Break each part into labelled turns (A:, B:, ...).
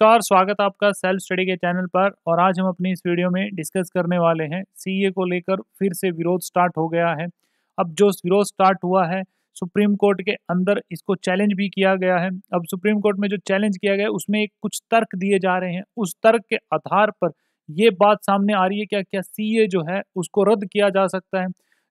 A: नमस्कार स्वागत आपका सेल्फ स्टडी के चैनल पर और आज हम अपनी इस वीडियो में डिस्कस करने वाले हैं सीए को लेकर फिर से विरोध स्टार्ट हो गया है अब जो विरोध स्टार्ट हुआ है सुप्रीम कोर्ट के अंदर इसको चैलेंज भी किया गया है अब सुप्रीम कोर्ट में जो चैलेंज किया गया है उसमें एक कुछ तर्क दिए जा रहे हैं उस तर्क के आधार पर ये बात सामने आ रही है क्या क्या सी जो है उसको रद्द किया जा सकता है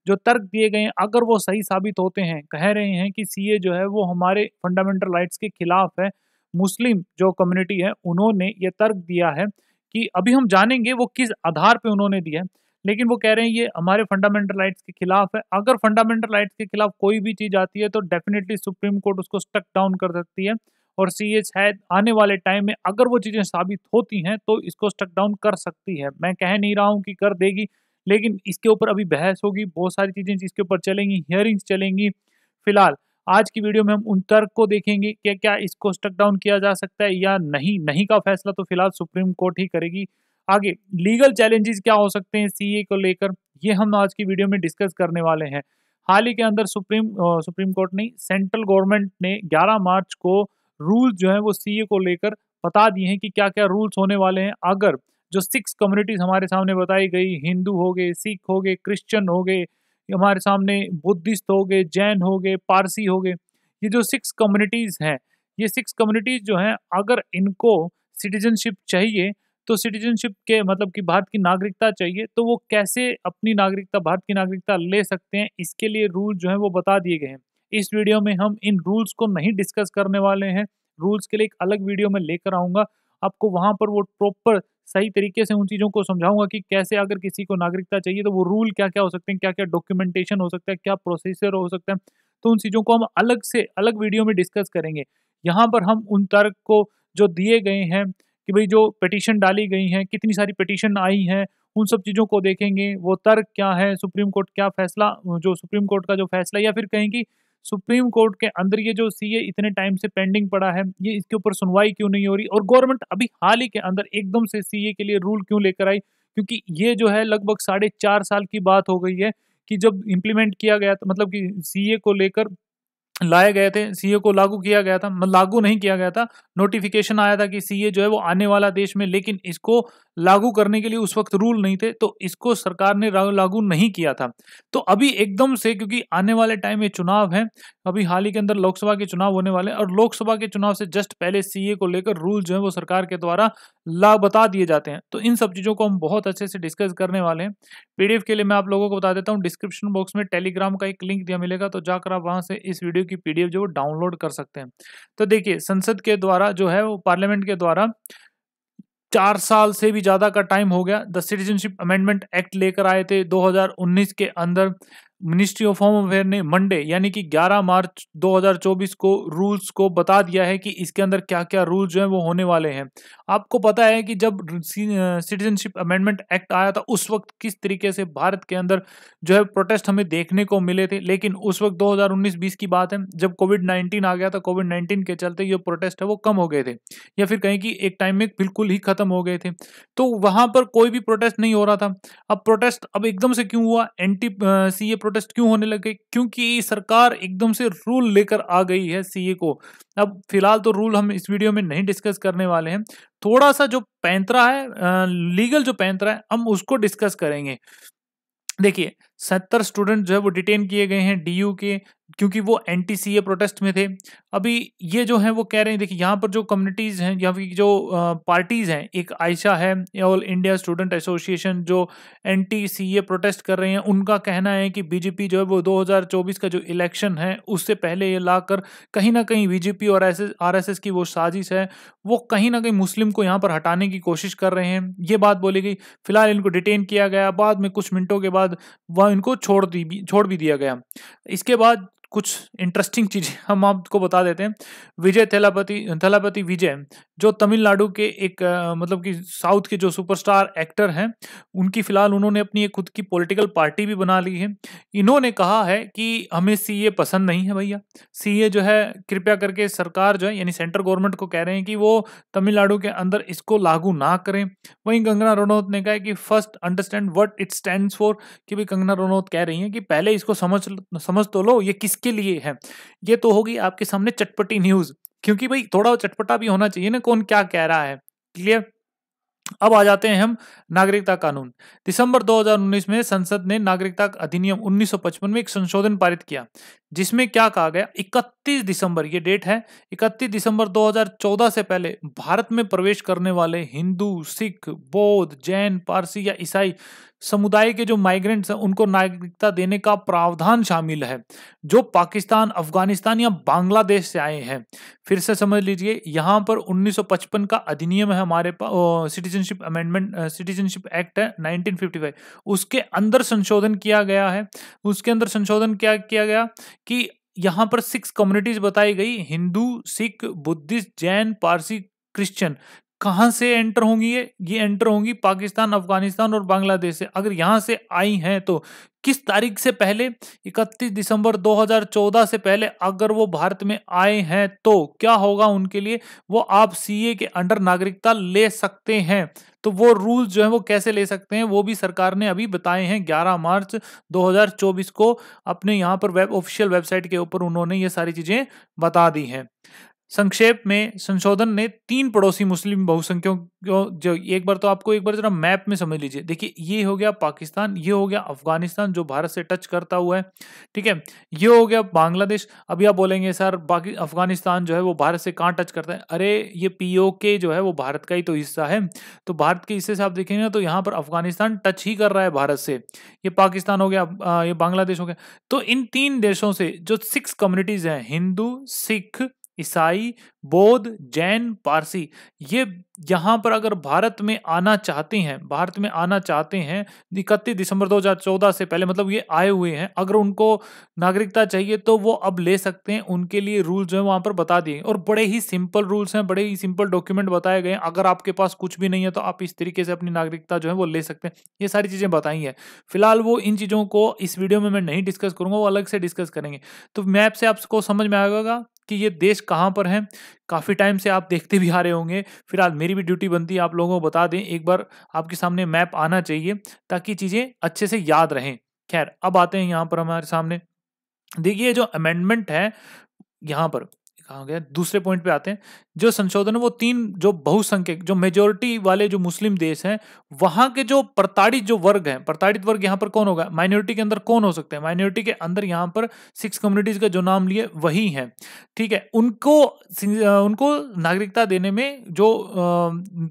A: जो तर्क दिए गए हैं अगर वो सही साबित होते हैं कह रहे हैं कि सी जो है वो हमारे फंडामेंटल राइट्स के खिलाफ है मुस्लिम जो कम्युनिटी है उन्होंने ये तर्क दिया है कि अभी हम जानेंगे वो किस आधार पे उन्होंने दिया है लेकिन वो कह रहे हैं ये हमारे फंडामेंटल राइट्स के खिलाफ है अगर फंडामेंटल राइट्स के खिलाफ कोई भी चीज़ आती है तो डेफिनेटली सुप्रीम कोर्ट उसको स्टक डाउन कर सकती है और सी एच शायद आने वाले टाइम में अगर वो चीज़ें साबित होती हैं तो इसको स्टक डाउन कर सकती है मैं कह नहीं रहा हूँ कि कर देगी लेकिन इसके ऊपर अभी बहस होगी बहुत सारी चीज़ें इसके ऊपर चलेंगी हियरिंग्स चलेंगी फिलहाल आज की वीडियो में हम उन तर्क को देखेंगे कि क्या इसको स्टक डाउन किया जा सकता है या नहीं नहीं का फैसला तो फिलहाल सुप्रीम कोर्ट ही करेगी आगे लीगल चैलेंजेस क्या हो सकते हैं सीए को लेकर ये हम आज की वीडियो में डिस्कस करने वाले हैं हाल ही के अंदर सुप्रीम सुप्रीम कोर्ट ने सेंट्रल गवर्नमेंट ने 11 मार्च को रूल जो है वो सीए को लेकर बता दिए हैं कि क्या क्या रूल्स होने वाले हैं अगर जो सिक्स कम्युनिटीज हमारे सामने बताई गई हिंदू हो गए सिख हो गए क्रिश्चन हो गए हमारे सामने बुद्धिस्ट हो गए जैन हो गए पारसी हो गए ये जो सिक्स कम्युनिटीज़ हैं ये सिक्स कम्युनिटीज़ जो हैं अगर इनको सिटीजनशिप चाहिए तो सिटीजनशिप के मतलब कि भारत की नागरिकता चाहिए तो वो कैसे अपनी नागरिकता भारत की नागरिकता ले सकते हैं इसके लिए रूल जो है वो बता दिए गए हैं इस वीडियो में हम इन रूल्स को नहीं डिस्कस करने वाले हैं रूल्स के लिए एक अलग वीडियो में लेकर आऊँगा आपको वहाँ पर वो प्रॉपर सही तरीके से उन चीज़ों को समझाऊंगा कि कैसे अगर किसी को नागरिकता चाहिए तो वो रूल क्या क्या हो सकते हैं क्या क्या डॉक्यूमेंटेशन हो सकता है क्या प्रोसीजर हो सकता है तो उन चीज़ों को हम अलग से अलग वीडियो में डिस्कस करेंगे यहाँ पर हम उन तर्क को जो दिए गए हैं कि भाई जो पटिशन डाली गई हैं कितनी सारी पटिशन आई हैं उन सब चीज़ों को देखेंगे वो तर्क क्या है सुप्रीम कोर्ट क्या फैसला जो सुप्रीम कोर्ट का जो फैसला या फिर कहेंगी सुप्रीम कोर्ट के अंदर ये जो सीए इतने टाइम से पेंडिंग पड़ा है ये इसके ऊपर सुनवाई क्यों नहीं हो रही और गवर्नमेंट अभी हाल ही के अंदर एकदम से सीए के लिए रूल क्यों लेकर आई क्योंकि ये जो है लगभग साढ़े चार साल की बात हो गई है कि जब इम्प्लीमेंट किया गया तो मतलब कि सीए को लेकर लाए गए थे सीए को लागू किया गया था लागू नहीं किया गया था नोटिफिकेशन आया था कि सीए जो है वो आने वाला देश में लेकिन इसको लागू करने के लिए उस वक्त रूल नहीं थे तो इसको सरकार ने लागू नहीं किया था तो अभी एकदम से क्योंकि आने वाले टाइम में चुनाव है अभी हाल ही के अंदर लोकसभा के चुनाव होने वाले हैं और लोकसभा के चुनाव से जस्ट पहले सीए को लेकर रूल जो है वो सरकार के द्वारा ला बता दिए जाते हैं तो इन सब चीज़ों को हम बहुत अच्छे से डिस्कस करने वाले हैं पीडीएफ के लिए मैं आप लोगों को बता देता हूँ डिस्क्रिप्शन बॉक्स में टेलीग्राम का एक लिंक दिया मिलेगा तो जाकर आप वहाँ से इस वीडियो की की पीडीएफ जो वो डाउनलोड कर सकते हैं तो देखिए संसद के द्वारा जो है वो पार्लियामेंट के द्वारा चार साल से भी ज़्यादा का टाइम हो गया द सिटीजनशिप अमेंडमेंट एक्ट लेकर आए थे 2019 के अंदर मिनिस्ट्री ऑफ होम अफेयर ने मंडे यानी कि 11 मार्च 2024 को रूल्स को बता दिया है कि इसके अंदर क्या क्या रूल जो हैं वो होने वाले हैं आपको पता है कि जब सिटीजनशिप अमेंडमेंट एक्ट आया था उस वक्त किस तरीके से भारत के अंदर जो है प्रोटेस्ट हमें देखने को मिले थे लेकिन उस वक्त 2019-20 की बात है जब कोविड नाइन्टीन आ गया था कोविड नाइन्टीन के चलते जो प्रोटेस्ट है वो कम हो गए थे या फिर कहीं कि एक टाइम में बिल्कुल ही खत्म हो गए थे तो वहाँ पर कोई भी प्रोटेस्ट नहीं हो रहा था अब प्रोटेस्ट अब एकदम से क्यों हुआ एंटी सी ए प्रोटेस्ट क्यों होने लगे क्योंकि सरकार एकदम से रूल लेकर आ गई है सीए को अब फिलहाल तो रूल हम इस वीडियो में नहीं डिस्कस करने वाले हैं थोड़ा सा जो पैंतरा है लीगल जो पैंतरा है हम उसको डिस्कस करेंगे देखिए सत्तर स्टूडेंट जो है वो डिटेन किए गए हैं डी के क्योंकि वो एन सी ए प्रोटेस्ट में थे अभी ये जो है वो कह रहे हैं देखिए यहाँ पर जो कम्युनिटीज़ हैं यहाँ की जो पार्टीज़ हैं एक आयशा है ऑल इंडिया स्टूडेंट एसोसिएशन जो एन सी ए प्रोटेस्ट कर रहे हैं उनका कहना है कि बीजेपी जो है वो 2024 का जो इलेक्शन है उससे पहले ये लाकर कहीं ना कहीं बीजेपी और आर एस की वो साजिश है वो कहीं ना कहीं मुस्लिम को यहाँ पर हटाने की कोशिश कर रहे हैं ये बात बोली गई फिलहाल इनको डिटेन किया गया बाद में कुछ मिनटों के बाद वह इनको छोड़ दी छोड़ भी दिया गया इसके बाद कुछ इंटरेस्टिंग चीज़ें हम आपको बता देते हैं विजय थेलापति थेलापति विजय जो तमिलनाडु के एक मतलब कि साउथ के जो सुपरस्टार एक्टर हैं उनकी फिलहाल उन्होंने अपनी एक खुद की पॉलिटिकल पार्टी भी बना ली है इन्होंने कहा है कि हमें सीए पसंद नहीं है भैया सीए जो है कृपया करके सरकार जो है यानी सेंट्रल गवर्नमेंट को कह रहे हैं कि वो तमिलनाडु के अंदर इसको लागू ना करें वहीं कंगना रनौत ने कहा है कि first understand what it stand for कि भाई कंगना रनौत कह रही हैं कि पहले इसको समझ समझ तो लो ये किस किसके लिए है ये तो होगी आपके सामने चटपटी न्यूज क्योंकि भाई थोड़ा चटपटा भी होना चाहिए ना कौन क्या कह रहा है क्लियर अब आ जाते हैं हम नागरिकता कानून दिसंबर 2019 में संसद ने नागरिकता अधिनियम 1955 में एक संशोधन पारित किया जिसमें क्या कहा गया 31 दिसंबर ये डेट है 31 दिसंबर 2014 से पहले भारत में प्रवेश करने वाले हिंदू सिख बौद्ध जैन पारसी या ईसाई समुदाय के जो माइग्रेंट्स हैं उनको नागरिकता देने का प्रावधान शामिल है जो पाकिस्तान अफगानिस्तान या बांग्लादेश से आए हैं फिर से समझ लीजिए यहाँ पर 1955 का अधिनियम है हमारे पास सिटीजनशिप अमेंडमेंट सिटीजनशिप एक्ट है 1955 उसके अंदर संशोधन किया गया है उसके अंदर संशोधन क्या किया गया कि यहाँ पर सिक्स कम्युनिटीज बताई गई हिंदू सिख बुद्धिस्ट जैन पारसी क्रिश्चियन कहाँ से एंटर होंगी ये ये एंटर होंगी पाकिस्तान अफगानिस्तान और बांग्लादेश से अगर यहाँ से आई हैं तो किस तारीख से पहले 31 दिसंबर 2014 से पहले अगर वो भारत में आए हैं तो क्या होगा उनके लिए वो आप सीए के अंडर नागरिकता ले सकते हैं तो वो रूल जो है वो कैसे ले सकते हैं वो भी सरकार ने अभी बताए हैं 11 मार्च 2024 को अपने यहाँ पर वेब ऑफिशियल वेबसाइट के ऊपर उन्होंने ये सारी चीज़ें बता दी हैं संक्षेप में संशोधन ने तीन पड़ोसी मुस्लिम बहुसंख्यकों जो एक बार तो आपको एक बार जरा मैप में समझ लीजिए देखिए ये हो गया पाकिस्तान ये हो गया अफगानिस्तान जो भारत से टच करता हुआ है ठीक है ये हो गया बांग्लादेश अभी आप बोलेंगे सर बाकी अफगानिस्तान जो है वो भारत से कहाँ टच करता है अरे ये पी जो है वो भारत का ही तो हिस्सा है तो भारत के हिस्से से आप देखेंगे तो यहाँ पर अफगानिस्तान टच ही कर रहा है भारत से ये पाकिस्तान हो गया ये बांग्लादेश हो गया तो इन तीन देशों से जो सिक्स कम्युनिटीज़ हैं हिंदू सिख ईसाई बौद्ध जैन पारसी ये यहाँ पर अगर भारत में आना चाहते हैं भारत में आना चाहते हैं इकतीस दिसंबर 2014 से पहले मतलब ये आए हुए हैं अगर उनको नागरिकता चाहिए तो वो अब ले सकते हैं उनके लिए रूल जो है वहाँ पर बता दिए और बड़े ही सिंपल रूल्स हैं बड़े ही सिंपल डॉक्यूमेंट बताए गए हैं अगर आपके पास कुछ भी नहीं है तो आप इस तरीके से अपनी नागरिकता जो है वो ले सकते हैं ये सारी चीज़ें बताई हैं फिलहाल वो इन चीज़ों को इस वीडियो में मैं नहीं डिस्कस करूँगा वो अलग से डिस्कस करेंगे तो मैप से आपको समझ में आएगा कि ये देश कहाँ पर है काफ़ी टाइम से आप देखते भी आ रहे होंगे फिलहाल मेरी भी ड्यूटी बनती है आप लोगों को बता दें एक बार आपके सामने मैप आना चाहिए ताकि चीज़ें अच्छे से याद रहें खैर अब आते हैं यहाँ पर हमारे सामने देखिए जो अमेंडमेंट है यहाँ पर कहा गया दूसरे पॉइंट पे आते हैं जो संशोधन है वो तीन जो बहुसंख्यक जो मेजोरिटी वाले जो मुस्लिम देश हैं वहाँ के जो प्रताड़ित जो वर्ग हैं प्रताड़ित वर्ग यहाँ पर कौन होगा माइनॉरिटी के अंदर कौन हो सकते हैं माइनॉरिटी के अंदर यहाँ पर सिक्स कम्युनिटीज का जो नाम लिए वही है ठीक है उनको उनको नागरिकता देने में जो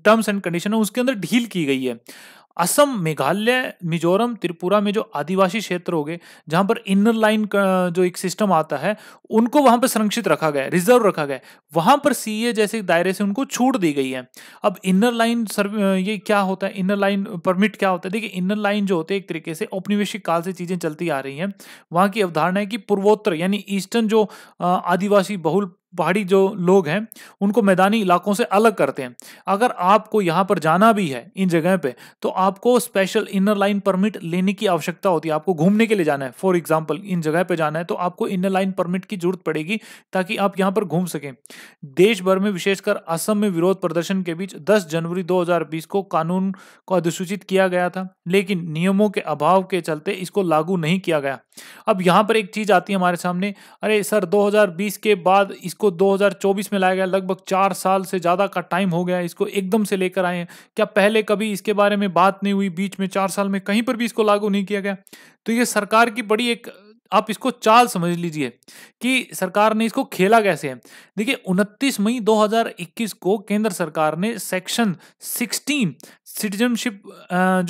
A: टर्म्स एंड कंडीशन है उसके अंदर ढील की गई है असम मेघालय मिजोरम त्रिपुरा में जो आदिवासी क्षेत्र हो गए जहां पर इनर लाइन जो एक सिस्टम आता है उनको वहां पर संरक्षित रखा गया है रिजर्व रखा गया है वहां पर सीए जैसे दायरे से उनको छूट दी गई है अब इनर लाइन ये क्या होता है इनर लाइन परमिट क्या होता है देखिए इनर लाइन जो होते हैं एक तरीके से औपनिवेशिक काल से चीजें चलती आ रही हैं वहां की अवधारणा है कि पूर्वोत्तर यानी ईस्टर्न जो आदिवासी बहुल पहाड़ी जो लोग हैं उनको मैदानी इलाकों से अलग करते हैं अगर आपको यहाँ पर जाना भी है इन जगह पे तो आपको स्पेशल इनर लाइन परमिट लेने की आवश्यकता होती है आपको घूमने के लिए जाना है फॉर एग्जाम्पल इन जगह पे जाना है तो आपको इनर लाइन परमिट की जरूरत पड़ेगी ताकि आप यहाँ पर घूम सकें देश भर में विशेषकर असम में विरोध प्रदर्शन के बीच दस जनवरी दो को कानून को अधिसूचित किया गया था लेकिन नियमों के अभाव के चलते इसको लागू नहीं किया गया अब यहाँ पर एक चीज आती है हमारे सामने अरे सर दो के बाद इसको इसको 2024 में लाया गया लगभग चार साल से ज़्यादा का टाइम हो गया इसको एकदम से लेकर आए हैं क्या पहले कभी इसके बारे में बात नहीं हुई बीच में चार साल में कहीं पर भी इसको लागू नहीं किया गया तो ये सरकार की बड़ी एक आप इसको चाल समझ लीजिए कि सरकार ने इसको खेला कैसे है देखिए 29 मई 2021 को केंद्र सरकार ने सेक्शन 16 सिटीजनशिप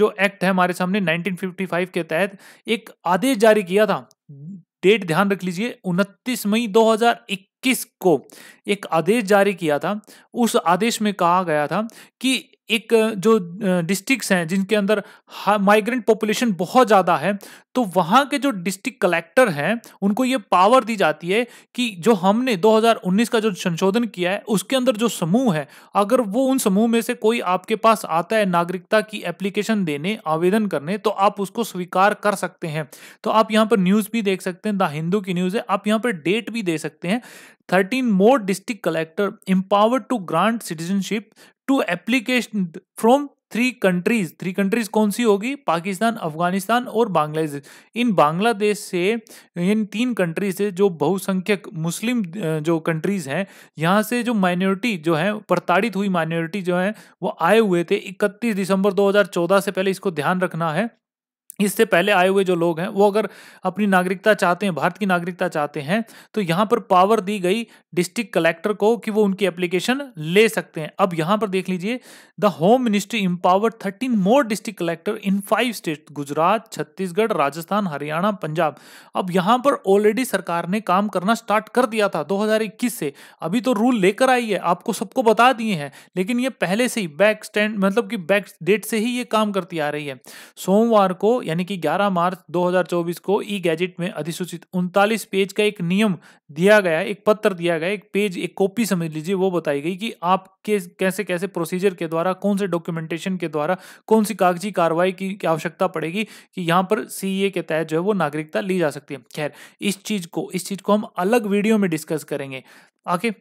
A: जो एक्ट है हमारे सामने 1955 के तहत एक आदेश जारी किया था डेट ध्यान रख लीजिए 29 मई किसको एक आदेश जारी किया था उस आदेश में कहा गया था कि एक जो डिस्ट्रिक्ट्स हैं जिनके अंदर माइग्रेंट पॉपुलेशन बहुत ज़्यादा है तो वहाँ के जो डिस्ट्रिक्ट कलेक्टर हैं उनको ये पावर दी जाती है कि जो हमने 2019 का जो संशोधन किया है उसके अंदर जो समूह है अगर वो उन समूह में से कोई आपके पास आता है नागरिकता की एप्लीकेशन देने आवेदन करने तो आप उसको स्वीकार कर सकते हैं तो आप यहाँ पर न्यूज़ भी देख सकते हैं द हिंदू की न्यूज़ है आप यहाँ पर डेट भी दे सकते हैं thirteen more district collector empower to grant citizenship to application from three countries three countries कौन सी होगी पाकिस्तान अफगानिस्तान और बांग्लादेश इन बांग्लादेश से इन तीन कंट्रीज से जो बहुसंख्यक मुस्लिम जो कंट्रीज हैं यहाँ से जो माइनॉरिटी जो है प्रताड़ित हुई माइनॉरिटी जो है वो आए हुए थे इकतीस दिसंबर 2014 से पहले इसको ध्यान रखना है इससे पहले आए हुए जो लोग हैं वो अगर अपनी नागरिकता चाहते हैं भारत की नागरिकता चाहते हैं तो यहाँ पर पावर दी गई डिस्ट्रिक्ट कलेक्टर को कि वो उनकी एप्लीकेशन ले सकते हैं अब यहाँ पर देख लीजिए the home ministry empowered thirteen more district collector in five state Gujarat Chhattisgarh Rajasthan Haryana Punjab अब यहाँ पर ऑलरेडी सरकार ने काम करना स्टार्ट कर दिया था दो से अभी तो रूल लेकर आई है आपको सबको बता दिए हैं लेकिन ये पहले से ही बैक स्टैंड मतलब कि बैक डेट से ही ये काम करती आ रही है सोमवार को यानी कि 11 मार्च 2024 को ई गैजेट में अधिसूचित उनतालीस पेज का एक नियम दिया गया एक पत्र दिया गया एक पेज एक कॉपी समझ लीजिए वो बताई गई कि आप के कैसे कैसे प्रोसीजर के द्वारा कौन से डॉक्यूमेंटेशन के द्वारा कौन सी कागजी कार्रवाई की आवश्यकता पड़ेगी कि यहाँ पर सी e के तहत जो है वो नागरिकता ली जा सकती है खैर इस चीज़ को इस चीज़ को हम अलग वीडियो में डिस्कस करेंगे आगे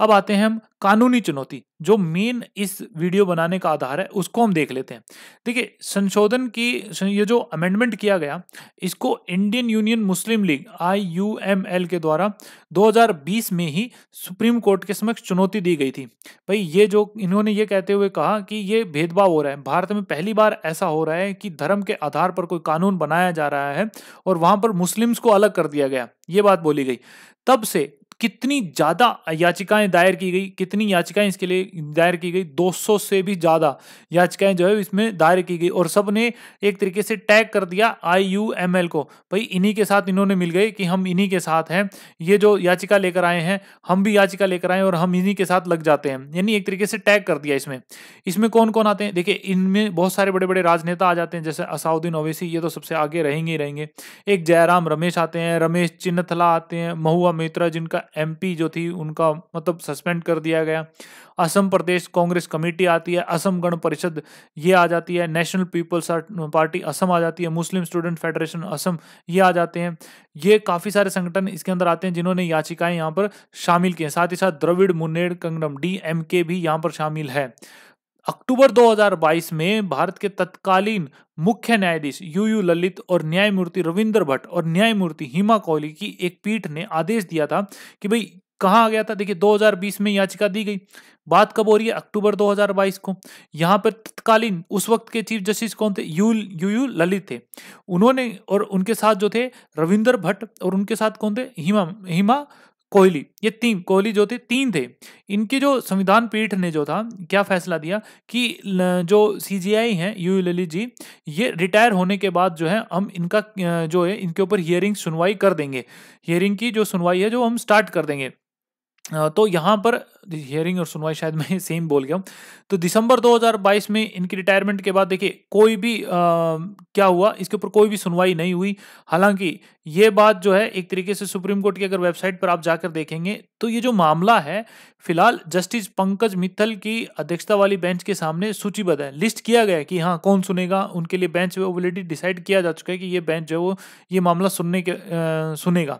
A: अब आते हैं हम कानूनी चुनौती जो मेन इस वीडियो बनाने का आधार है उसको हम देख लेते हैं देखिए संशोधन की ये जो अमेंडमेंट किया गया इसको Indian union Muslim league I U M L के द्वारा 2020 में ही सुप्रीम कोर्ट के समक्ष चुनौती दी गई थी भाई ये जो इन्होंने ये कहते हुए कहा कि ये भेदभाव हो रहा है भारत में पहली बार ऐसा हो रहा है कि धर्म के आधार पर कोई कानून बनाया जा रहा है और वहां पर मुस्लिम्स को अलग कर दिया गया ये बात बोली गई तब से कितनी ज़्यादा याचिकाएं दायर की गई कितनी याचिकाएं इसके लिए दायर की गई 200 से भी ज़्यादा याचिकाएं जो है इसमें दायर की गई और सब ने एक तरीके से टैग कर दिया आई को भाई इन्हीं के साथ इन्होंने मिल गए कि हम इन्हीं के साथ हैं ये जो याचिका लेकर आए हैं हम भी याचिका लेकर आए और हम इन्हीं के साथ लग जाते हैं यानी एक तरीके से टैग कर दिया इसमें इसमें कौन कौन आते हैं देखिए इनमें बहुत सारे बड़े बड़े राजनेता आ जाते हैं जैसे असाउद्दीन ओवैसी ये तो सबसे आगे रहेंगे ही रहेंगे एक जयराम रमेश आते हैं रमेश चिन्नथला आते हैं महुआ मित्रा जिनका एमपी जो थी उनका मतलब सस्पेंड कर दिया गया असम प्रदेश कांग्रेस कमेटी आती है असम गण परिषद ये आ जाती है नेशनल पीपल्स पार्टी असम आ जाती है मुस्लिम स्टूडेंट फेडरेशन असम ये आ जाते हैं ये काफ़ी सारे संगठन इसके अंदर आते हैं जिन्होंने याचिकाएं यहाँ पर शामिल की हैं साथ ही साथ द्रविड़ मुन्नेड़ कंगनम डी भी यहाँ पर शामिल है अक्टूबर 2022 में भारत के तत्कालीन मुख्य न्यायाधीश यू यू ललित और न्यायमूर्ति रविंद्र भट्ट और न्यायमूर्ति हिमा कोहली की एक पीठ ने आदेश दिया था कि भाई कहाँ आ गया था देखिए 2020 में याचिका दी गई बात कब हो रही है अक्टूबर 2022 को यहाँ पर तत्कालीन उस वक्त के चीफ जस्टिस कौन थे यू यू यू ललित थे उन्होंने और उनके साथ जो थे रविंद्र भट्ट और उनके साथ कौन थे हिमा हिमा कोहली ये तीन कोहली जो थे तीन थे इनके जो संविधान पीठ ने जो था क्या फैसला दिया कि जो सी जी आई हैं यू ललित जी ये रिटायर होने के बाद जो है हम इनका जो है इनके ऊपर हियरिंग सुनवाई कर देंगे हियरिंग की जो सुनवाई है जो हम स्टार्ट कर देंगे तो यहाँ पर हियरिंग और सुनवाई शायद मैं सेम बोल गया हूँ तो दिसंबर 2022 में इनकी रिटायरमेंट के बाद देखिए कोई भी आ, क्या हुआ इसके ऊपर कोई भी सुनवाई नहीं हुई हालांकि ये बात जो है एक तरीके से सुप्रीम कोर्ट की अगर वेबसाइट पर आप जाकर देखेंगे तो ये जो मामला है फिलहाल जस्टिस पंकज मित्तल की अध्यक्षता वाली बेंच के सामने सूचीबद्ध है लिस्ट किया गया कि हाँ कौन सुनेगा उनके लिए बेंच में ऑलरेडी डिसाइड किया जा चुका है कि ये बेंच जो है वो ये मामला सुनने के आ, सुनेगा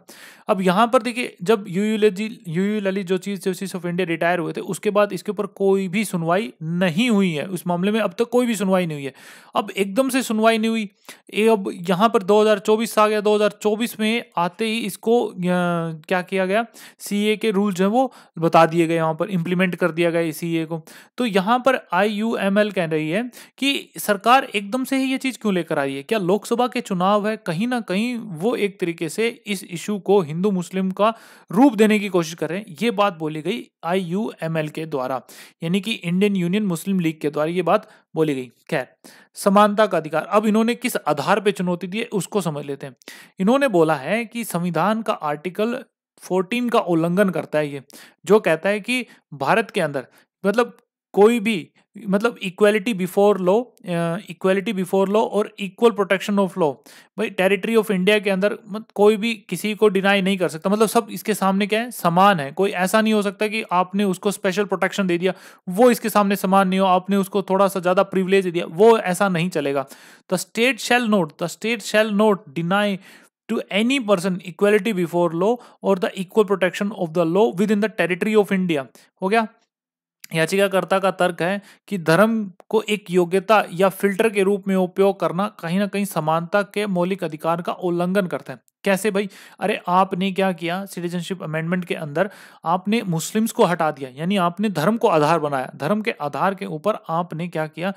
A: अब यहाँ पर देखिए जब यू यू ललित ऑलरेडी जो chief justice of India retire हुए थे उसके बाद इसके ऊपर कोई भी सुनवाई नहीं हुई है उस मामले में अब तक कोई भी सुनवाई नहीं हुई है अब एकदम से सुनवाई नहीं हुई ये अब यहाँ पर 2024 आ गया 2024 में आते ही इसको क्या किया गया सी के रूल्स हैं वो बता दिए गए यहाँ पर इम्प्लीमेंट कर दिया गया सी को तो यहाँ पर आई कह रही है कि सरकार एकदम से ही ये चीज़ क्यों लेकर आई है क्या लोकसभा के चुनाव है कहीं ना कहीं वो एक तरीके से इस इशू को हिंदू मुस्लिम का रूप देने की कोशिश कर रहे हैं ये बात बोली गई आई यू एम एल के द्वारा यानी कि इंडियन यूनियन मुस्लिम लीग के द्वारा ये बात बोली गई खैर समानता का अधिकार अब इन्होंने किस आधार पर चुनौती दी है उसको समझ लेते हैं इन्होंने बोला है कि संविधान का आर्टिकल 14 का उल्लंघन करता है ये जो कहता है कि भारत के अंदर मतलब कोई भी मतलब equality before law equality before law और इक्वल प्रोटेक्शन ऑफ लॉ भाई टेरिटरी ऑफ इंडिया के अंदर कोई भी किसी को डिनाई नहीं कर सकता मतलब सब इसके सामने क्या है समान है कोई ऐसा नहीं हो सकता कि आपने उसको स्पेशल प्रोटेक्शन दे दिया वो इसके सामने समान नहीं हो आपने उसको थोड़ा सा ज़्यादा प्रिविलेज दिया वो ऐसा नहीं चलेगा the state shall not the state shall not deny to any person equality before law और the equal protection of the law within the territory of India हो गया याचिकाकर्ता का तर्क है कि धर्म को एक योग्यता या फिल्टर के रूप में उपयोग करना कहीं ना कहीं समानता के मौलिक अधिकार का उल्लंघन करते हैं कैसे भाई अरे आपने क्या किया सिटीजनशिप अमेंडमेंट के अंदर आपने मुस्लिम्स को हटा दिया यानी आपने धर्म को आधार बनाया धर्म के आधार के ऊपर आपने क्या किया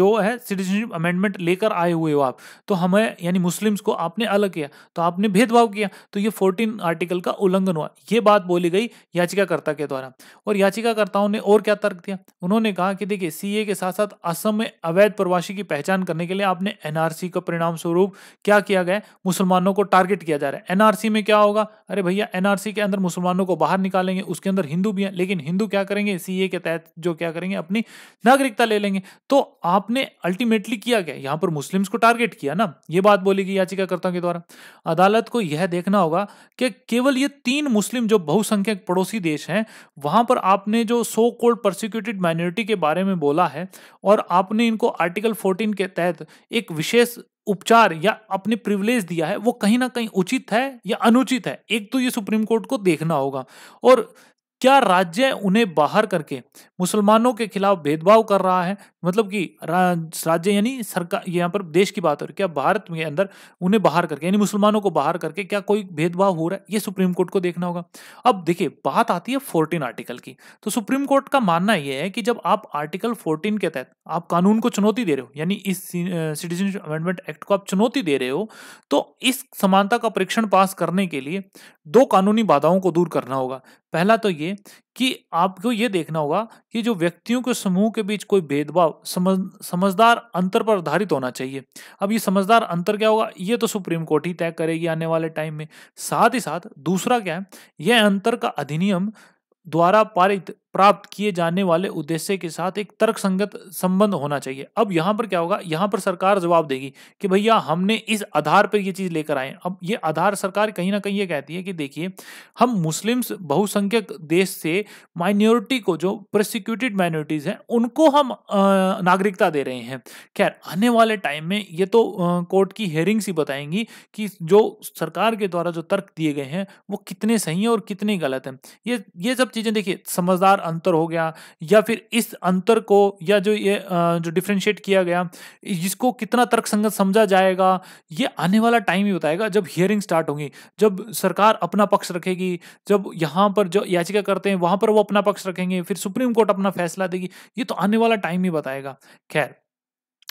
A: जो है सिटीजनशिप अमेंडमेंट लेकर आए हुए हो आप तो हमें यानी मुस्लिम्स को आपने अलग किया तो आपने भेदभाव किया तो ये फोर्टीन आर्टिकल का उल्लंघन हुआ ये बात बोली गई याचिकाकर्ता के द्वारा और याचिकाकर्ताओं ने और क्या तर्क दिया उन्होंने कहा कि देखिए सी के साथ साथ असम में अवैध प्रवासी की पहचान करने के लिए आपने एनआरसी का परिणाम स्वरूप क्या किया गया मुसलमानों को टारगेट किया जा रहा है एनआरसी में क्या होगा अरे भैया एनआरसी के अंदर मुसलमानों को बाहर निकालेंगे उसके अंदर हिंदू भी हैं लेकिन हिंदू क्या करेंगे सीए के तहत जो क्या करेंगे अपनी नागरिकता ले लेंगे तो आपने अल्टीमेटली किया गया यहाँ पर मुस्लिम्स को टारगेट किया ना ये बात बोली गई याचिकाकर्ताओं के द्वारा अदालत को यह देखना होगा कि केवल ये तीन मुस्लिम जो बहुसंख्यक पड़ोसी देश हैं वहां पर आपने जो सो कोल्ड प्रोसिक्यूटेड माइनॉरिटी के बारे में बोला है और आपने इनको आर्टिकल फोर्टीन के तहत एक विशेष उपचार या अपने प्रिविलेज दिया है वो कहीं ना कहीं उचित है या अनुचित है एक तो ये सुप्रीम कोर्ट को देखना होगा और क्या राज्य उन्हें बाहर करके मुसलमानों के खिलाफ भेदभाव कर रहा है मतलब कि राज्य यानी सरकार यहाँ पर देश की बात हो रही है क्या भारत के अंदर उन्हें बाहर करके यानी मुसलमानों को बाहर करके क्या कोई भेदभाव हो रहा है ये सुप्रीम कोर्ट को देखना होगा अब देखिए बात आती है फोर्टीन आर्टिकल की तो सुप्रीम कोर्ट का मानना यह है कि जब आप आर्टिकल फोर्टीन के तहत आप कानून को चुनौती दे रहे हो यानी इस सिटीजनशिप अमेंडमेंट एक्ट को आप चुनौती दे रहे हो तो इस समानता का परीक्षण पास करने के लिए दो कानूनी बाधाओं को दूर करना होगा पहला तो ये कि आपको ये देखना होगा कि जो व्यक्तियों के समूह के बीच कोई भेदभाव समझ समझदार अंतर पर आधारित होना चाहिए अब ये समझदार अंतर क्या होगा ये तो सुप्रीम कोर्ट ही तय करेगी आने वाले टाइम में साथ ही साथ दूसरा क्या है यह अंतर का अधिनियम द्वारा पारित प्राप्त किए जाने वाले उद्देश्य के साथ एक तर्कसंगत संबंध होना चाहिए अब यहाँ पर क्या होगा यहाँ पर सरकार जवाब देगी कि भैया हमने इस आधार पर ये चीज़ लेकर आए अब ये आधार सरकार कहीं ना कहीं ये कहती है कि देखिए हम मुस्लिम्स बहुसंख्यक देश से माइनॉरिटी को जो प्रोसिक्यूटेड माइनॉरिटीज़ हैं उनको हम नागरिकता दे रहे हैं खैर आने वाले टाइम में ये तो कोर्ट की हेयरिंग्स ही बताएंगी कि जो सरकार के द्वारा जो तर्क दिए गए हैं वो कितने सही हैं और कितने गलत हैं ये ये सब चीज़ें देखिए समझदार अंतर हो गया या फिर इस अंतर को या जो ये जो डिफ्रेंशिएट किया गया इसको कितना तर्क संगत समझा जाएगा ये आने वाला टाइम ही बताएगा जब हियरिंग स्टार्ट होंगी जब सरकार अपना पक्ष रखेगी जब यहाँ पर जो याचिका करते हैं वहाँ पर वो अपना पक्ष रखेंगे फिर सुप्रीम कोर्ट अपना फैसला देगी ये तो आने वाला टाइम ही बताएगा खैर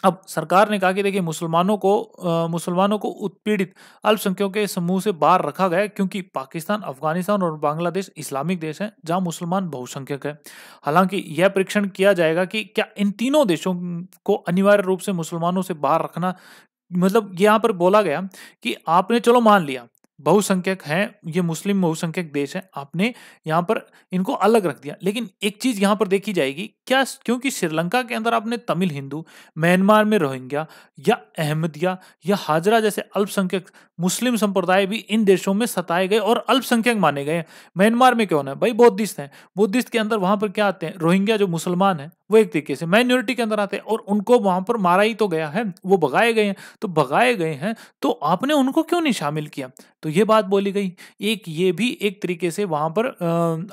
A: अब सरकार ने कहा कि देखिए मुसलमानों को मुसलमानों को उत्पीड़ित अल्पसंख्यकों के समूह से बाहर रखा गया है क्योंकि पाकिस्तान अफगानिस्तान और बांग्लादेश इस्लामिक देश हैं जहां मुसलमान बहुसंख्यक है हालांकि यह परीक्षण किया जाएगा कि क्या इन तीनों देशों को अनिवार्य रूप से मुसलमानों से बाहर रखना मतलब यहाँ पर बोला गया कि आपने चलो मान लिया बहुसंख्यक हैं ये मुस्लिम बहुसंख्यक देश हैं आपने यहाँ पर इनको अलग रख दिया लेकिन एक चीज़ यहाँ पर देखी जाएगी क्या क्योंकि श्रीलंका के अंदर आपने तमिल हिंदू म्यांमार में रोहिंग्या या अहमदिया या हाजरा जैसे अल्पसंख्यक मुस्लिम संप्रदाय भी इन देशों में सताए गए और अल्पसंख्यक माने गए म्यांमार में क्यों ना भाई बौद्धिस्ट हैं बुद्धिस्ट के अंदर वहां पर क्या आते हैं रोहिंग्या जो मुसलमान है वो एक तरीके से माइनॉरिटी के अंदर आते हैं और उनको वहां पर मारा ही तो गया है वो भगाए गए हैं तो भगाए गए हैं तो आपने उनको क्यों नहीं शामिल किया तो ये बात बोली गई एक ये भी एक तरीके से वहां पर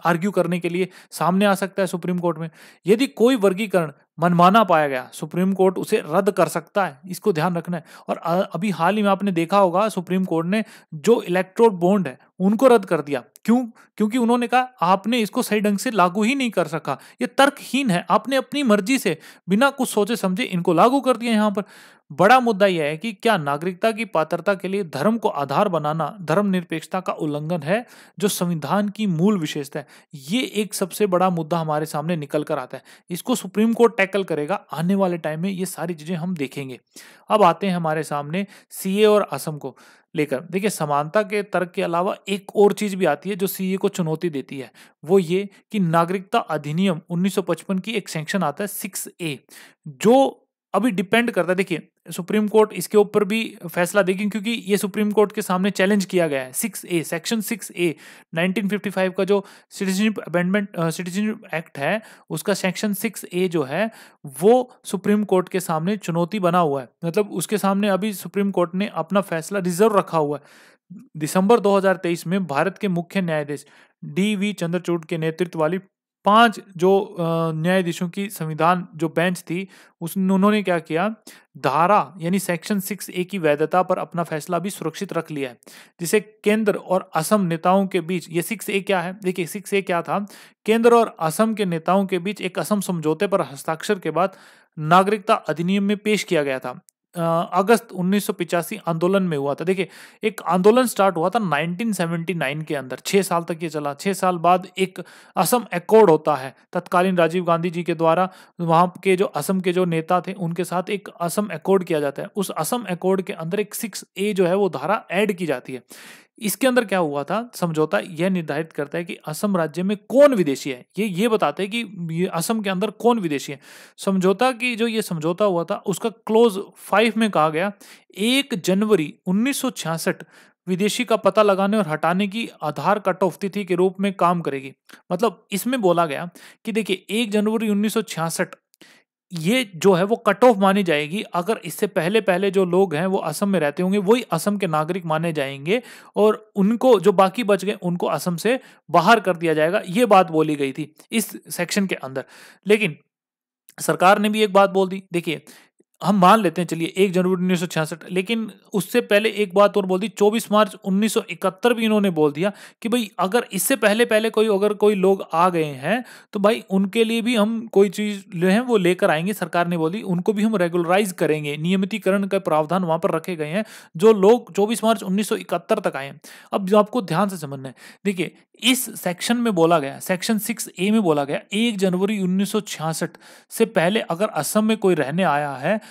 A: आर्ग्यू करने के लिए सामने आ सकता है सुप्रीम कोर्ट में यदि यदि कोई वर्गीकरण मनमाना पाया गया सुप्रीम कोर्ट उसे रद्द कर सकता है इसको ध्यान रखना है और अभी हाल ही में आपने देखा होगा सुप्रीम कोर्ट ने जो इलेक्ट्रोड बॉन्ड है उनको रद्द कर दिया क्यों क्योंकि उन्होंने कहा आपने इसको सही ढंग से लागू ही नहीं कर सका ये तर्कहीन है आपने अपनी मर्जी से बिना कुछ सोचे समझे इनको लागू कर दिया यहाँ पर बड़ा मुद्दा यह है कि क्या नागरिकता की पात्रता के लिए धर्म को आधार बनाना धर्मनिरपेक्षता का उल्लंघन है जो संविधान की मूल विशेषता है ये एक सबसे बड़ा मुद्दा हमारे सामने निकल कर आता है इसको सुप्रीम कोर्ट टैकल करेगा आने वाले टाइम में ये सारी चीज़ें हम देखेंगे अब आते हैं हमारे सामने सीए और असम को लेकर देखिए समानता के तर्क के अलावा एक और चीज़ भी आती है जो सीए को चुनौती देती है वो ये कि नागरिकता अधिनियम 1955 की एक सेंक्शन आता है सिक्स ए जो अभी डिपेंड करता है देखिए सुप्रीम कोर्ट इसके ऊपर भी फैसला देगी क्योंकि ये सुप्रीम कोर्ट के सामने चैलेंज किया गया है six A section six A 1955 का जो सिटीजनशिप अमेंडमेंट सिटीजनशिप एक्ट है उसका सेक्शन सिक्स ए जो है वो सुप्रीम कोर्ट के सामने चुनौती बना हुआ है मतलब उसके सामने अभी सुप्रीम कोर्ट ने अपना फैसला रिजर्व रखा हुआ है दिसंबर 2023 में भारत के मुख्य न्यायाधीश डी वी चंद्रचूड के नेतृत्व वाली पांच जो न्यायाधीशों की संविधान जो बेंच थी उस उन्होंने क्या किया धारा यानी सेक्शन सिक्स ए की वैधता पर अपना फैसला भी सुरक्षित रख लिया है जिसे केंद्र और असम नेताओं के बीच ये सिक्स ए क्या है देखिए सिक्स ए क्या था केंद्र और असम के नेताओं के बीच एक असम समझौते पर हस्ताक्षर के बाद नागरिकता अधिनियम में पेश किया गया था अगस्त 1985 आंदोलन में हुआ था देखिए एक आंदोलन स्टार्ट हुआ था 1979 के अंदर छः साल तक ये चला छः साल बाद एक असम एकॉर्ड होता है तत्कालीन राजीव गांधी जी के द्वारा वहाँ के जो असम के जो नेता थे उनके साथ एक असम एकॉर्ड किया जाता है उस असम एकॉर्ड के अंदर एक सिक्स ए जो है वो धारा ऐड की जाती है इसके अंदर क्या हुआ था समझौता यह निर्धारित करता है कि असम राज्य में कौन विदेशी है ये ये बताते हैं कि असम के अंदर कौन विदेशी है समझौता की जो ये समझौता हुआ था उसका क्लोज फाइव में कहा गया एक जनवरी उन्नीस विदेशी का पता लगाने और हटाने की आधार कट ऑफ तिथि के रूप में काम करेगी मतलब इसमें बोला गया कि देखिए एक जनवरी 1966 ये जो है वो कट ऑफ मानी जाएगी अगर इससे पहले पहले जो लोग हैं वो असम में रहते होंगे वही असम के नागरिक माने जाएंगे और उनको जो बाकी बच गए उनको असम से बाहर कर दिया जाएगा ये बात बोली गई थी इस सेक्शन के अंदर लेकिन सरकार ने भी एक बात बोल दी देखिए हम मान लेते हैं चलिए एक जनवरी उन्नीस लेकिन उससे पहले एक बात और बोल दी 24 मार्च 1971 भी इन्होंने बोल दिया कि भाई अगर इससे पहले पहले कोई अगर कोई लोग आ गए हैं तो भाई उनके लिए भी हम कोई चीज़ जो है वो लेकर आएंगे सरकार ने बोली उनको भी हम रेगुलराइज करेंगे नियमितीकरण का प्रावधान वहाँ पर रखे गए हैं जो लोग चौबीस मार्च उन्नीस तक आए अब जो आपको ध्यान से समझना है देखिए इस सेक्शन में बोला गया सेक्शन सिक्स ए में बोला गया एक जनवरी उन्नीस से पहले अगर असम में कोई रहने आया है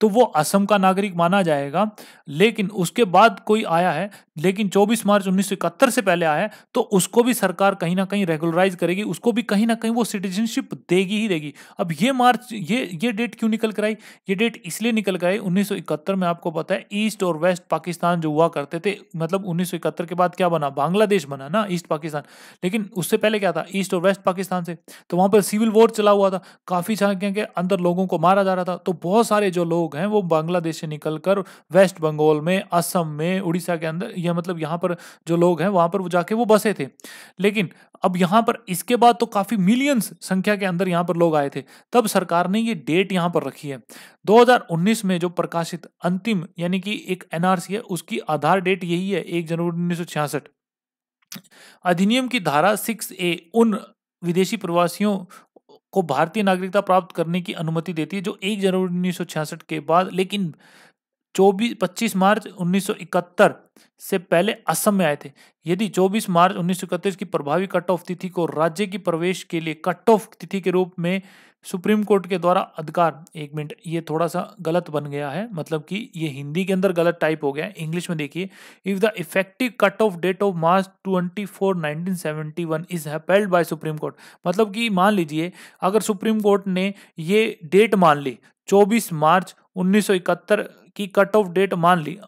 A: तो वो असम का नागरिक माना जाएगा लेकिन उसके बाद कोई आया है लेकिन 24 मार्च उन्नीस से पहले आया है तो उसको भी सरकार कहीं ना कहीं रेगुलराइज करेगी उसको भी कहीं ना कहीं वो सिटीजनशिप देगी ही देगी अब ये मार्च ये ये डेट क्यों निकल कर आई ये डेट इसलिए निकल कर आई उन्नीस में आपको पता है ईस्ट और वेस्ट पाकिस्तान जो हुआ करते थे मतलब उन्नीस के बाद क्या बना बांग्लादेश बना ना ईस्ट पाकिस्तान लेकिन उससे पहले क्या था ईस्ट और वेस्ट पाकिस्तान से तो वहाँ पर सिविल वॉर चला हुआ था काफ़ी संख्या के अंदर लोगों को मारा जा रहा था तो बहुत सारे जो लोग लोग हैं वो बांग्लादेश से निकलकर वेस्ट बंगाल में असम में उड़ीसा के अंदर यह मतलब यहाँ पर जो लोग हैं वहाँ पर वो जाके वो बसे थे लेकिन अब यहाँ पर इसके बाद तो काफ़ी मिलियंस संख्या के अंदर यहाँ पर लोग आए थे तब सरकार ने ये डेट यहाँ पर रखी है 2019 में जो प्रकाशित अंतिम यानी कि एक एनआरसी है उसकी आधार डेट यही है एक जनवरी उन्नीस अधिनियम की धारा सिक्स ए उन विदेशी प्रवासियों को भारतीय नागरिकता प्राप्त करने की अनुमति देती है जो 1 जनवरी 1966 के बाद लेकिन 24 25 मार्च 1971 से पहले असम में आए थे यदि 24 मार्च 1931 की प्रभावी कट ऑफ तिथि को राज्य की प्रवेश के लिए कट ऑफ तिथि के रूप में सुप्रीम कोर्ट के द्वारा अधिकार एक मिनट ये थोड़ा सा गलत बन गया है मतलब कि ये हिंदी के अंदर गलत टाइप हो गया है इंग्लिश में देखिए if the effective cut off date of March twenty four nineteen seventy one is upheld by supreme court मतलब कि मान लीजिए अगर सुप्रीम कोर्ट ने ये डेट मान ली 24 मार्च 1971 की कट ऑफ डेट मान ली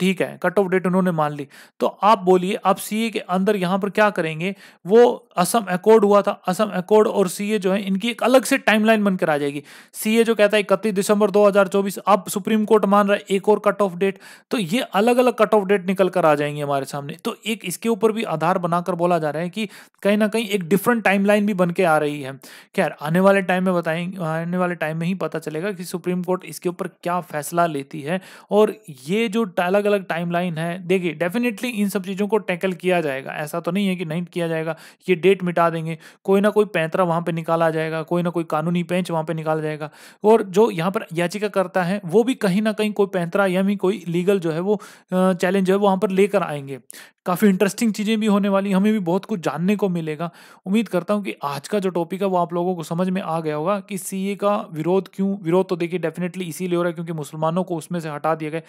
A: ठीक है कट ऑफ डेट उन्होंने मान ली तो आप बोलिए आप सीए के अंदर यहाँ पर क्या करेंगे वो असम अकॉर्ड हुआ था असम अकॉर्ड और सीए जो है इनकी एक अलग से टाइमलाइन बनकर आ जाएगी सीए जो कहता है इकतीस दिसंबर 2024 अब सुप्रीम कोर्ट मान रहा है एक और कट ऑफ डेट तो ये अलग अलग कट ऑफ डेट निकल कर आ जाएंगे हमारे सामने तो एक इसके ऊपर भी आधार बनाकर बोला जा रहा है कि कहीं ना कहीं एक डिफरेंट टाइमलाइन भी बन के आ रही है खैर आने वाले टाइम में बताएंगे आने वाले टाइम में ही पता चलेगा कि सुप्रीम कोर्ट इसके ऊपर क्या फैसला लेती है और ये जो अलग अलग लाइन है देखिए डेफिनेटली इन सब चीज़ों को टैकल किया जाएगा ऐसा तो नहीं है कि नहीं किया जाएगा ये डेट मिटा देंगे कोई ना कोई पैंतरा वहाँ पर निकाला जाएगा कोई ना कोई कानूनी पेंच वहाँ पर निकाला जाएगा और जो यहाँ पर याचिका करता है वो भी कहीं ना कहीं कोई पैंतरा या भी कोई लीगल जो है वो चैलेंज है वहाँ पर लेकर आएंगे काफ़ी इंटरेस्टिंग चीज़ें भी होने वाली हमें भी बहुत कुछ जानने को मिलेगा उम्मीद करता हूँ कि आज का जो टॉपिक है वो आप लोगों को समझ में आ गया होगा कि सीए का विरोध क्यों विरोध तो देखिए डेफिनेटली इसीलिए हो रहा है क्योंकि मुसलमानों को उसमें से हटा दिया गया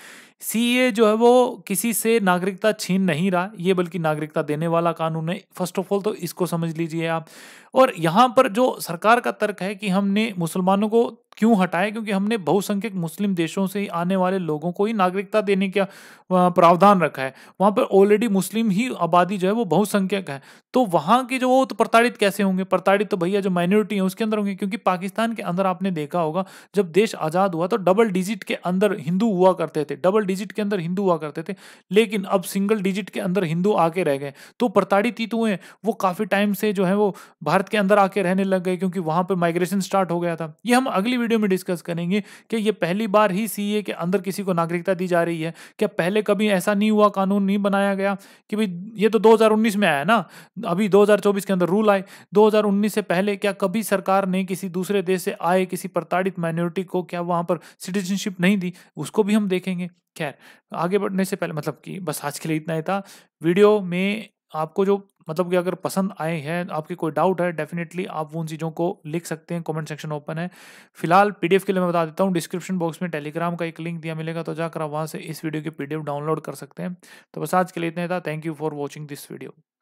A: सी ये जो है वो किसी से नागरिकता छीन नहीं रहा ये बल्कि नागरिकता देने वाला कानून है फर्स्ट ऑफ ऑल तो इसको समझ लीजिए आप और यहाँ पर जो सरकार का तर्क है कि हमने मुसलमानों को क्यों हटाए क्योंकि हमने बहुसंख्यक मुस्लिम देशों से आने वाले लोगों को ही नागरिकता देने का प्रावधान रखा है वहाँ पर ऑलरेडी मुस्लिम ही आबादी जो है वो बहुसंख्यक है तो वहाँ के जो वो तो प्रताड़ित कैसे होंगे प्रताड़ित तो भैया जो माइनॉरिटी है उसके अंदर होंगे क्योंकि पाकिस्तान के अंदर आपने देखा होगा जब देश आज़ाद हुआ तो डबल डिजिट के अंदर हिंदू हुआ करते थे डबल डिजिट के अंदर हिंदू हुआ करते थे लेकिन अब सिंगल डिजिट के अंदर हिंदू आके रह गए तो प्रताड़ित ही तो हुए वो काफ़ी टाइम से जो है वो भारत के अंदर आके रहने लग गए क्योंकि वहाँ पर माइग्रेशन स्टार्ट हो गया था ये हम अगली वीडियो में डिस्कस करेंगे कि ये पहली बार ही सीए के अंदर किसी को नागरिकता दी जा रही है क्या पहले कभी ऐसा नहीं हुआ कानून नहीं बनाया गया कि भाई ये तो 2019 में आया ना अभी 2024 के अंदर रूल आए 2019 से पहले क्या कभी सरकार ने किसी दूसरे देश से आए किसी प्रताड़ित माइनॉरिटी को क्या वहाँ पर सिटीजनशिप नहीं दी उसको भी हम देखेंगे खैर आगे बढ़ने से पहले मतलब कि बस आज के लिए इतना ही था वीडियो में आपको जो मतलब कि अगर पसंद आए हैं आपकी कोई डाउट है डेफिनेटली आप उन चीज़ों को लिख सकते हैं कमेंट सेक्शन ओपन है फिलहाल पीडीएफ के लिए मैं बता देता हूँ डिस्क्रिप्शन बॉक्स में टेलीग्राम का एक लिंक दिया मिलेगा तो जाकर आप वहाँ से इस वीडियो की पीडीएफ डाउनलोड कर सकते हैं तो बस आज के लिए इतना था thank you for watching this video